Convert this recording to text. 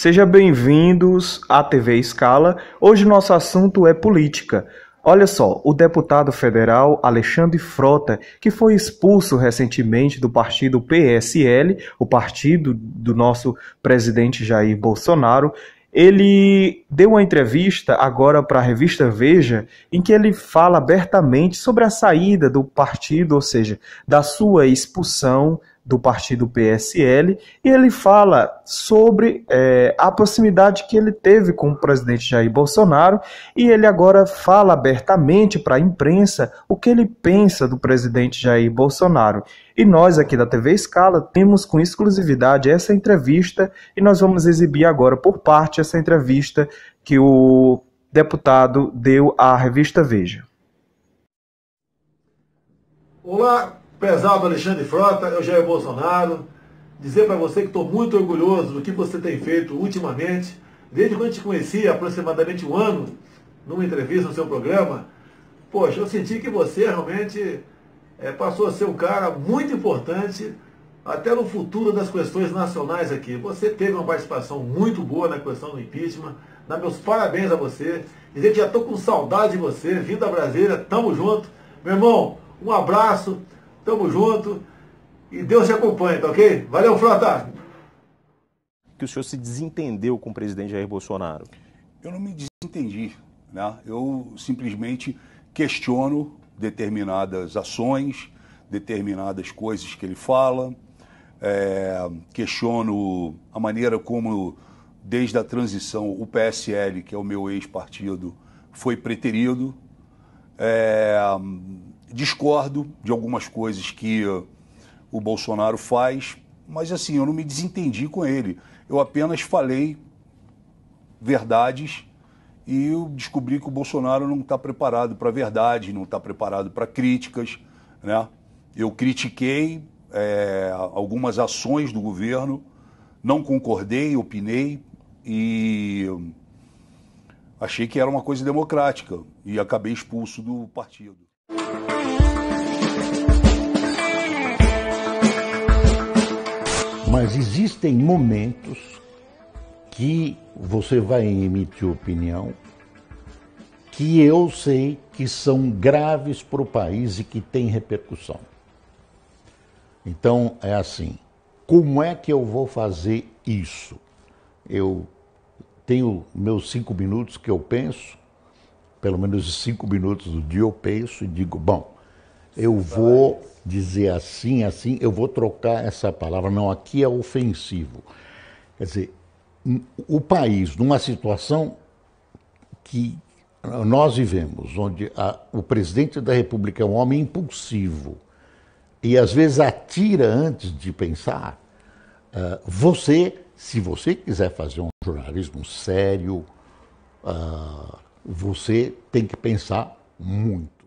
Seja bem-vindos à TV Escala. Hoje nosso assunto é política. Olha só, o deputado federal Alexandre Frota, que foi expulso recentemente do partido PSL, o partido do nosso presidente Jair Bolsonaro, ele deu uma entrevista agora para a revista Veja, em que ele fala abertamente sobre a saída do partido, ou seja, da sua expulsão do partido PSL, e ele fala sobre é, a proximidade que ele teve com o presidente Jair Bolsonaro, e ele agora fala abertamente para a imprensa o que ele pensa do presidente Jair Bolsonaro. E nós aqui da TV Escala temos com exclusividade essa entrevista, e nós vamos exibir agora por parte essa entrevista que o deputado deu à revista Veja. Olá, prezado Alexandre Frota, eu é Bolsonaro, dizer para você que estou muito orgulhoso do que você tem feito ultimamente, desde quando te conheci, aproximadamente um ano, numa entrevista no seu programa, poxa, eu senti que você realmente é, passou a ser um cara muito importante, até no futuro das questões nacionais aqui. Você teve uma participação muito boa na questão do impeachment, dá meus parabéns a você, dizer que já estou com saudade de você, vindo a Brasília, tamo junto. Meu irmão, um abraço. Tamo junto. E Deus te acompanha, tá ok? Valeu, Frota! Que o senhor se desentendeu com o presidente Jair Bolsonaro? Eu não me desentendi. Né? Eu simplesmente questiono determinadas ações, determinadas coisas que ele fala, é, questiono a maneira como, desde a transição, o PSL, que é o meu ex-partido, foi preterido. É, discordo de algumas coisas que o Bolsonaro faz, mas assim, eu não me desentendi com ele. Eu apenas falei verdades e eu descobri que o Bolsonaro não está preparado para a verdade, não está preparado para críticas. Né? Eu critiquei é, algumas ações do governo, não concordei, opinei e achei que era uma coisa democrática e acabei expulso do partido. Mas existem momentos que você vai emitir opinião que eu sei que são graves para o país e que tem repercussão. Então é assim, como é que eu vou fazer isso? Eu tenho meus cinco minutos que eu penso, pelo menos cinco minutos do dia eu penso e digo, bom, eu vou dizer assim, assim, eu vou trocar essa palavra. Não, aqui é ofensivo. Quer dizer, o país, numa situação que nós vivemos, onde a, o presidente da República é um homem impulsivo e às vezes atira antes de pensar, uh, você, se você quiser fazer um jornalismo sério, uh, você tem que pensar muito.